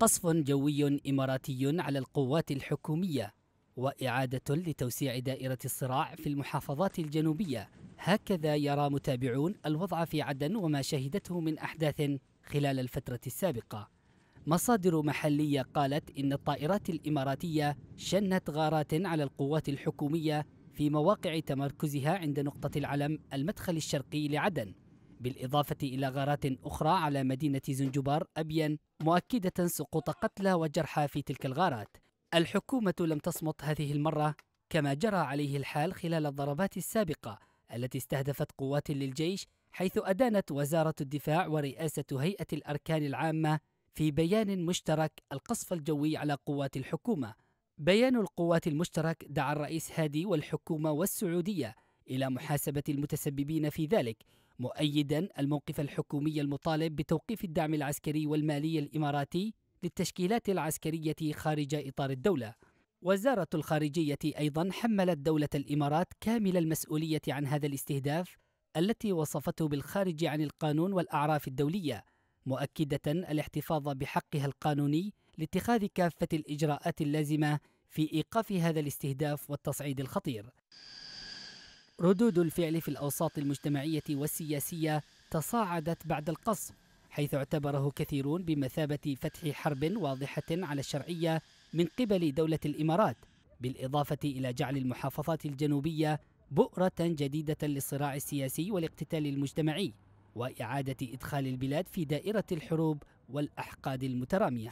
قصف جوي إماراتي على القوات الحكومية وإعادة لتوسيع دائرة الصراع في المحافظات الجنوبية هكذا يرى متابعون الوضع في عدن وما شهدته من أحداث خلال الفترة السابقة مصادر محلية قالت إن الطائرات الإماراتية شنت غارات على القوات الحكومية في مواقع تمركزها عند نقطة العلم المدخل الشرقي لعدن بالإضافة إلى غارات أخرى على مدينة زنجبار أبين مؤكدة سقوط قتلى وجرحى في تلك الغارات الحكومة لم تصمت هذه المرة كما جرى عليه الحال خلال الضربات السابقة التي استهدفت قوات للجيش حيث أدانت وزارة الدفاع ورئاسة هيئة الأركان العامة في بيان مشترك القصف الجوي على قوات الحكومة. بيان القوات المشترك دعا الرئيس هادي والحكومة والسعودية إلى محاسبة المتسببين في ذلك مؤيدا الموقف الحكومي المطالب بتوقيف الدعم العسكري والمالي الاماراتي للتشكيلات العسكريه خارج اطار الدوله وزاره الخارجيه ايضا حملت دوله الامارات كامل المسؤوليه عن هذا الاستهداف التي وصفته بالخارج عن القانون والاعراف الدوليه مؤكده الاحتفاظ بحقها القانوني لاتخاذ كافه الاجراءات اللازمه في ايقاف هذا الاستهداف والتصعيد الخطير ردود الفعل في الأوساط المجتمعية والسياسية تصاعدت بعد القصف حيث اعتبره كثيرون بمثابة فتح حرب واضحة على الشرعية من قبل دولة الإمارات بالإضافة إلى جعل المحافظات الجنوبية بؤرة جديدة للصراع السياسي والاقتتال المجتمعي وإعادة إدخال البلاد في دائرة الحروب والأحقاد المترامية